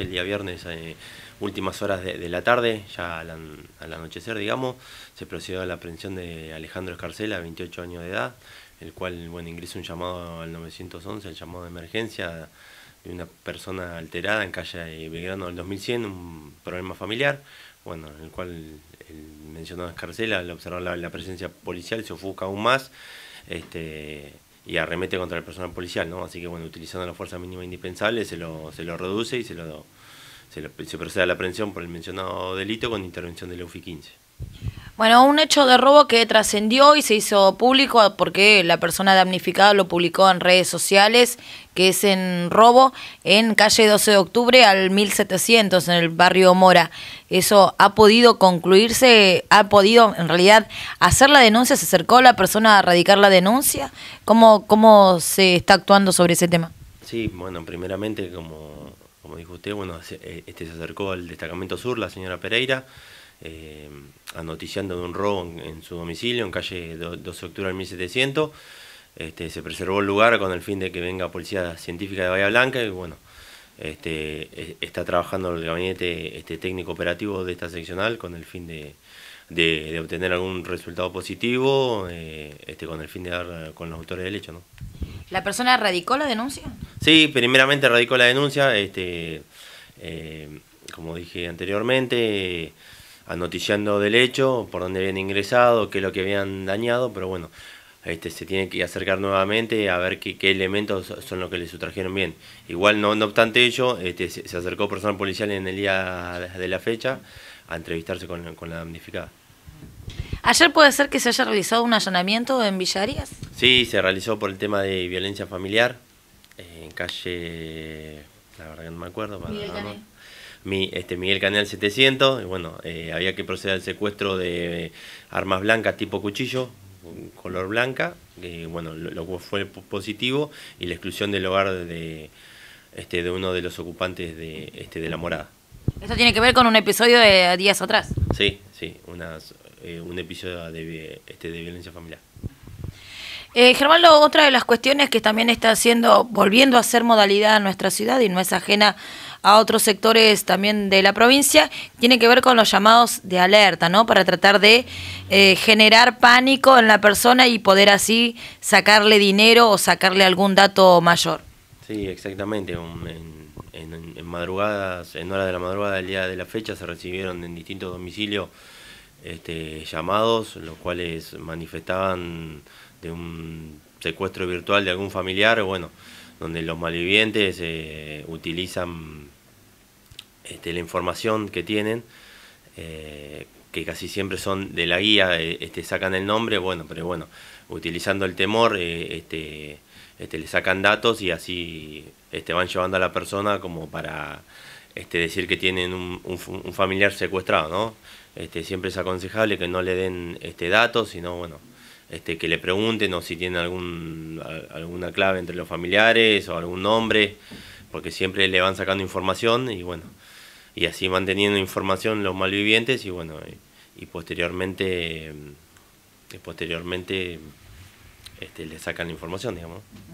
El día viernes, eh, últimas horas de, la tarde, ya al, anochecer, digamos, se procedió a la aprehensión de Alejandro Escarcela, 28 años de edad, el cual, bueno, ingresa un llamado al 911, el llamado de emergencia de una persona alterada en calle Belgrano del 2100, un problema familiar, bueno, el cual mencionó mencionado Escarcela, al observar la, presencia policial, se ofusca aún más, este y arremete contra el personal policial, ¿no? Así que bueno, utilizando la fuerza mínima indispensable se lo, se lo reduce y se lo, se, procede a la aprehensión por el mencionado delito con intervención del UFI 15. Bueno, un hecho de robo que trascendió y se hizo público porque la persona damnificada lo publicó en redes sociales, que es en robo en calle 12 de octubre al 1700 en el barrio Mora. Eso ha podido concluirse, ha podido en realidad hacer la denuncia, se acercó la persona a radicar la denuncia. ¿Cómo, cómo se está actuando sobre ese tema? Sí, bueno, primeramente, como, como dijo usted, bueno, eh, este se acercó al destacamento sur, la señora Pereira. Eh, anoticiando de un robo en, su domicilio, en calle 12 de octubre del 1700. Este, se preservó el lugar con el fin de que venga policía científica de Bahía Blanca y bueno, este, e, está trabajando el gabinete este, técnico operativo de esta seccional con el fin de, obtener algún resultado positivo, eh, este, con el fin de dar con los autores del hecho. ¿no? ¿La persona radicó la denuncia? Sí, primeramente radicó la denuncia, este, eh, como dije anteriormente, anoticiando del hecho, por dónde habían ingresado, qué es lo que habían dañado, pero bueno, este, se tiene que acercar nuevamente a ver qué, elementos son los que le sustrajeron bien. Igual, no, no obstante ello, este, se, acercó personal policial en el día de la fecha a entrevistarse con, la damnificada. ¿Ayer puede ser que se haya realizado un allanamiento en Villarías? Sí, se realizó por el tema de violencia familiar en calle, la verdad que no me acuerdo, para, este, Miguel Canal 700. bueno, eh, había que proceder al secuestro de armas blancas tipo cuchillo, color blanca, que bueno, lo, cual fue positivo, y la exclusión del hogar de, este, de uno de los ocupantes de, este, de la morada. ¿Eso tiene que ver con un episodio de días atrás? Sí, sí, eh, un episodio de, este, de violencia familiar. Eh, otra de las cuestiones que también está haciendo, volviendo a ser modalidad en nuestra ciudad y no es ajena a otros sectores también de la provincia, tiene que ver con los llamados de alerta, ¿no? Para tratar de eh, generar pánico en la persona y poder así sacarle dinero o sacarle algún dato mayor. Sí, exactamente. En, madrugadas, en horas de la madrugada del día de la fecha se recibieron en distintos domicilios este, llamados, los cuales manifestaban de un secuestro virtual de algún familiar, bueno, donde los malvivientes eh, utilizan este, la información que tienen, eh, que casi siempre son de la guía, eh, este, sacan el nombre, bueno, pero bueno, utilizando el temor, este, este, le sacan datos y así este, van llevando a la persona como para este, decir que tienen un, familiar secuestrado, ¿no? Este, siempre es aconsejable que no le den este, datos, sino bueno este, que le pregunten o si tienen algún, alguna clave entre los familiares o algún nombre, porque siempre le van sacando información y bueno, y así manteniendo información los malvivientes y bueno, y, posteriormente, posteriormente este, le sacan la información, digamos.